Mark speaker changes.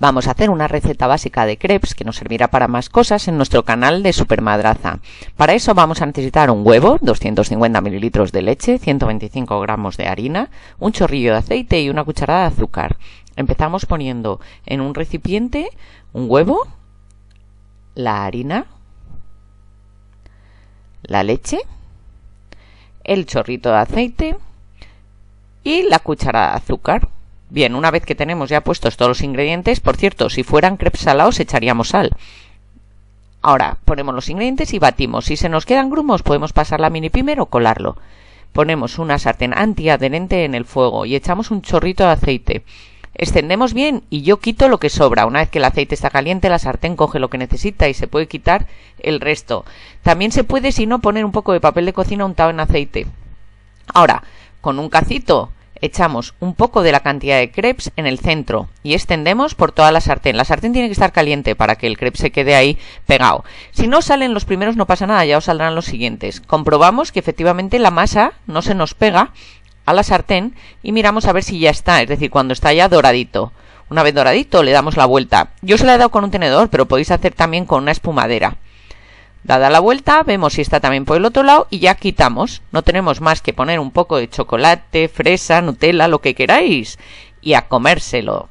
Speaker 1: Vamos a hacer una receta básica de crepes que nos servirá para más cosas en nuestro canal de Supermadraza. Para eso vamos a necesitar un huevo, 250 mililitros de leche, 125 gramos de harina, un chorrillo de aceite y una cucharada de azúcar. Empezamos poniendo en un recipiente un huevo, la harina, la leche, el chorrito de aceite y la cucharada de azúcar. Bien, una vez que tenemos ya puestos todos los ingredientes, por cierto, si fueran crepes salados echaríamos sal. Ahora ponemos los ingredientes y batimos. Si se nos quedan grumos podemos pasar la mini pimer o colarlo. Ponemos una sartén antiadherente en el fuego y echamos un chorrito de aceite. Extendemos bien y yo quito lo que sobra. Una vez que el aceite está caliente, la sartén coge lo que necesita y se puede quitar el resto. También se puede, si no, poner un poco de papel de cocina untado en aceite. Ahora, con un cacito Echamos un poco de la cantidad de crepes en el centro y extendemos por toda la sartén. La sartén tiene que estar caliente para que el crepe se quede ahí pegado. Si no salen los primeros no pasa nada, ya os saldrán los siguientes. Comprobamos que efectivamente la masa no se nos pega a la sartén y miramos a ver si ya está, es decir, cuando está ya doradito. Una vez doradito le damos la vuelta. Yo se la he dado con un tenedor, pero podéis hacer también con una espumadera. Dada la vuelta, vemos si está también por el otro lado y ya quitamos. No tenemos más que poner un poco de chocolate, fresa, Nutella, lo que queráis y a comérselo.